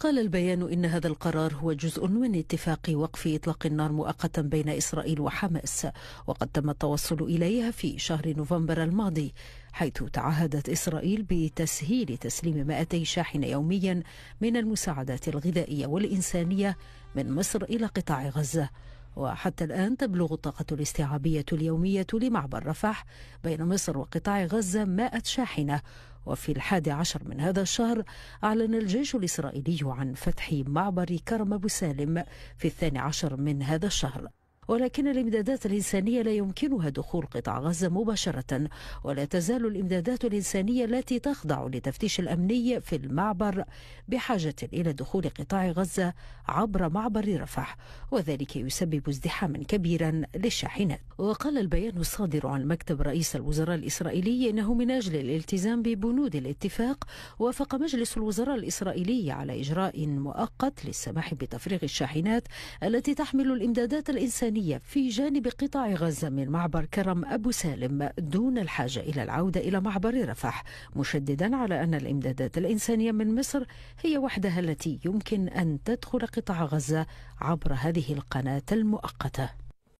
قال البيان إن هذا القرار هو جزء من اتفاق وقف إطلاق النار مؤقتا بين إسرائيل وحماس وقد تم التوصل إليها في شهر نوفمبر الماضي حيث تعهدت إسرائيل بتسهيل تسليم 200 شاحنة يوميا من المساعدات الغذائية والإنسانية من مصر إلى قطاع غزة وحتى الآن تبلغ الطاقة الاستيعابية اليومية لمعبر رفح بين مصر وقطاع غزة 100 شاحنة وفي الحادي عشر من هذا الشهر أعلن الجيش الإسرائيلي عن فتح معبر كرم أبو سالم في الثاني عشر من هذا الشهر ولكن الإمدادات الإنسانية لا يمكنها دخول قطاع غزة مباشرة ولا تزال الإمدادات الإنسانية التي تخضع لتفتيش الأمني في المعبر بحاجة إلى دخول قطاع غزة عبر معبر رفح وذلك يسبب ازدحاما كبيرا للشاحنات وقال البيان الصادر عن مكتب رئيس الوزراء الإسرائيلي إنه من أجل الالتزام ببنود الاتفاق وافق مجلس الوزراء الإسرائيلي على إجراء مؤقت للسماح بتفريغ الشاحنات التي تحمل الإمدادات الإنسانية الإنسانية في جانب قطاع غزة من معبر كرم أبو سالم دون الحاجة إلى العودة إلى معبر رفح مشددا على أن الإمدادات الإنسانية من مصر هي وحدها التي يمكن أن تدخل قطاع غزة عبر هذه القناة المؤقته